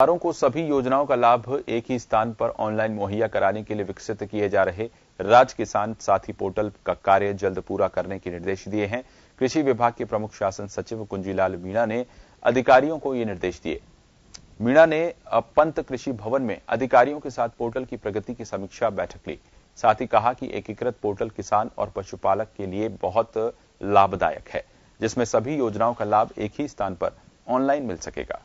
परिवारों को सभी योजनाओं का लाभ एक ही स्थान पर ऑनलाइन मुहैया कराने के लिए विकसित किए जा रहे राज किसान साथी पोर्टल का कार्य जल्द पूरा करने के निर्देश दिए हैं कृषि विभाग के प्रमुख शासन सचिव कुंजीलाल मीणा ने अधिकारियों को ये निर्देश दिए मीणा ने पंत कृषि भवन में अधिकारियों के साथ पोर्टल की प्रगति की समीक्षा बैठक ली साथ ही कहा कि एकीकृत पोर्टल किसान और पशुपालक के लिए बहुत लाभदायक है जिसमें सभी योजनाओं का लाभ एक ही स्थान पर ऑनलाइन मिल सकेगा